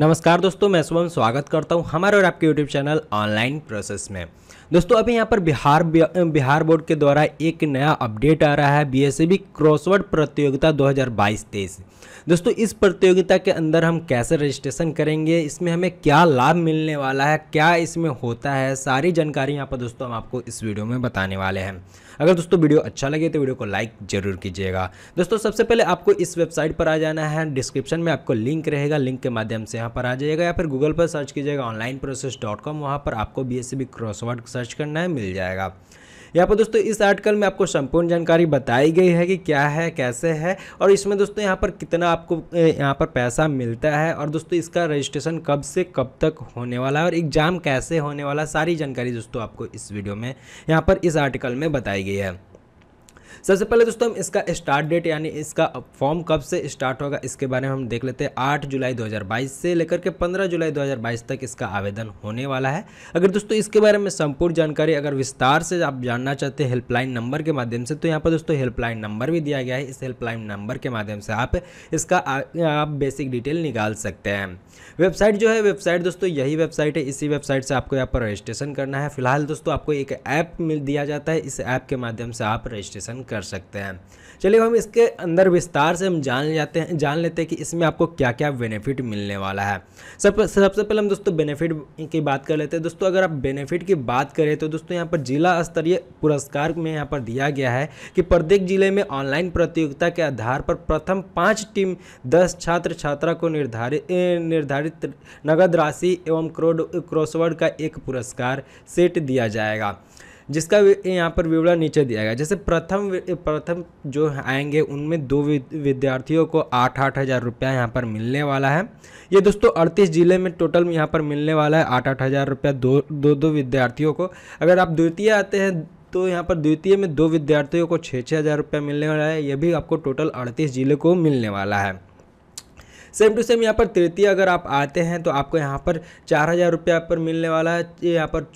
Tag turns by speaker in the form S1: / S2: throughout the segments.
S1: नमस्कार दोस्तों मैं शुभम स्वागत करता हूँ हमारे और आपके यूट्यूब चैनल ऑनलाइन प्रोसेस में दोस्तों अभी यहाँ पर बिहार बिहार बोर्ड के द्वारा एक नया अपडेट आ रहा है बीएसएबी e क्रॉसवर्ड प्रतियोगिता 2022-23 दोस्तों इस प्रतियोगिता के अंदर हम कैसे रजिस्ट्रेशन करेंगे इसमें हमें क्या लाभ मिलने वाला है क्या इसमें होता है सारी जानकारी यहाँ पर दोस्तों हम आपको इस वीडियो में बताने वाले हैं अगर दोस्तों वीडियो अच्छा लगे तो वीडियो को लाइक ज़रूर कीजिएगा दोस्तों सबसे पहले आपको इस वेबसाइट पर आ जाना है डिस्क्रिप्शन में आपको लिंक रहेगा लिंक के माध्यम से यहाँ पर आ जाइएगा या फिर गूगल पर सर्च कीजिएगा ऑनलाइन प्रोसेस डॉट कॉम वहाँ पर आपको B S C B crossword search करना है मिल जाएगा यहाँ पर दोस्तों इस आर्टिकल में आपको संपूर्ण जानकारी बताई गई है कि क्या है कैसे है और इसमें दोस्तों यहाँ पर कितना आपको यहाँ पर पैसा मिलता है और दोस्तों इसका रजिस्ट्रेशन कब से कब तक होने वाला है और एग्ज़ाम कैसे होने वाला सारी जानकारी दोस्तों आपको इस वीडियो में यहाँ पर इस आर्टिकल में बताई गई है सबसे पहले दोस्तों हम इसका स्टार्ट डेट यानी इसका फॉर्म कब से स्टार्ट होगा इसके बारे में हम देख लेते हैं आठ जुलाई 2022 से लेकर के 15 जुलाई 2022 तक इसका आवेदन होने वाला है अगर दोस्तों इसके बारे में संपूर्ण जानकारी अगर विस्तार से आप जानना चाहते हैं हेल्पलाइन नंबर के माध्यम से तो यहाँ पर दोस्तों हेल्पलाइन नंबर भी दिया गया है इस हेल्पलाइन नंबर के माध्यम से आप इसका आप बेसिक डिटेल निकाल सकते हैं वेबसाइट जो है वेबसाइट दोस्तों यही वेबसाइट है इसी वेबसाइट से आपको यहाँ पर रजिस्ट्रेशन करना है फिलहाल दोस्तों आपको एक ऐप मिल दिया जाता है इस ऐप के माध्यम से आप रजिस्ट्रेशन ऑप्शन कर सकते हैं चलिए हम इसके अंदर विस्तार से हम जान जाते हैं जान लेते हैं कि इसमें आपको क्या क्या बेनिफिट मिलने वाला है सब सबसे पहले हम दोस्तों बेनिफिट की बात कर लेते हैं दोस्तों अगर आप बेनिफिट की बात करें तो दोस्तों यहाँ पर जिला स्तरीय पुरस्कार में यहाँ पर दिया गया है कि प्रत्येक जिले में ऑनलाइन प्रतियोगिता के आधार पर प्रथम पाँच टीम दस छात्र छात्रा को निर्धारित निर्धारित नगद राशि एवं क्रोड क्रॉसवर्ड का एक पुरस्कार सेट दिया जाएगा जिसका यहाँ पर विवरण नीचे दिया गया जैसे प्रथम प्रथम जो आएंगे उनमें दो विद्यार्थियों को आठ आठ हज़ार रुपया यहाँ पर मिलने वाला है ये दोस्तों अड़तीस जिले में टोटल यहाँ पर मिलने वाला है आठ आठ हज़ार रुपया दो दो दो विद्यार्थियों को अगर आप द्वितीय आते हैं तो यहाँ पर द्वितीय में दो विद्यार्थियों को छः छः हज़ार रुपया मिलने वाला है यह भी आपको टोटल अड़तीस जिले को मिलने वाला है सेम टू सेम यहाँ पर तृतीय अगर आप आते हैं तो आपको यहाँ पर चार हज़ार रुपया पर मिलने वाला है यहाँ पर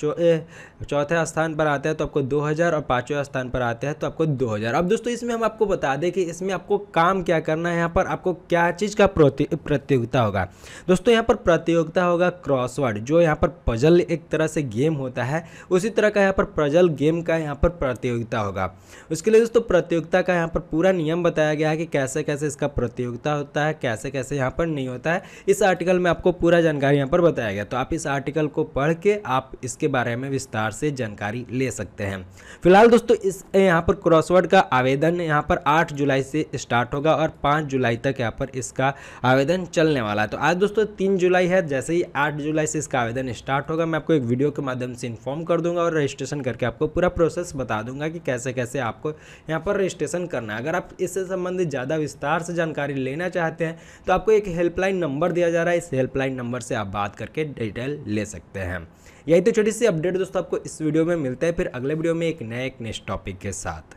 S1: चौथे स्थान पर आते हैं तो आपको दो हज़ार और पाँचवें स्थान पर आते हैं तो आपको दो हज़ार अब दोस्तों इसमें हम आपको बता दें कि इसमें आपको काम क्या करना है यहाँ पर आपको क्या चीज़ का प्रतियोगिता होगा दोस्तों यहाँ पर प्रतियोगिता होगा क्रॉसवर्ड जो यहाँ पर पजल एक तरह से गेम होता है उसी तरह का यहाँ पर पजल गेम का यहाँ पर प्रतियोगिता होगा उसके लिए दोस्तों प्रतियोगिता का यहाँ पर पूरा नियम बताया गया है कि कैसे कैसे इसका प्रतियोगिता होता है कैसे कैसे यहाँ पर नहीं होता है इस आर्टिकल में आपको पूरा जानकारी यहाँ पर बताया गया तो आप इस आर्टिकल को पढ़ के आप इसके बारे में विस्तार से जानकारी ले सकते हैं फिलहाल दोस्तों इस यहाँ पर क्रॉसवर्ड का आवेदन यहाँ पर आठ जुलाई से स्टार्ट होगा और पाँच जुलाई तक यहाँ पर इसका आवेदन चलने वाला है तो आज दोस्तों तीन जुलाई है जैसे ही आठ जुलाई से इसका आवेदन स्टार्ट होगा मैं आपको एक वीडियो के माध्यम से इन्फॉर्म कर दूंगा और रजिस्ट्रेशन करके आपको पूरा प्रोसेस बता दूंगा कि कैसे कैसे आपको यहाँ पर रजिस्ट्रेशन करना है अगर आप इससे संबंधित ज़्यादा विस्तार से जानकारी लेना चाहते हैं तो आपको एक हेल्पलाइन नंबर दिया जा रहा है इस हेल्पलाइन नंबर से आप बात करके डिटेल ले सकते हैं यही तो छोटी सी अपडेट दोस्तों आपको इस वीडियो में मिलता है फिर अगले वीडियो में एक नए एक नेक्स्ट टॉपिक के साथ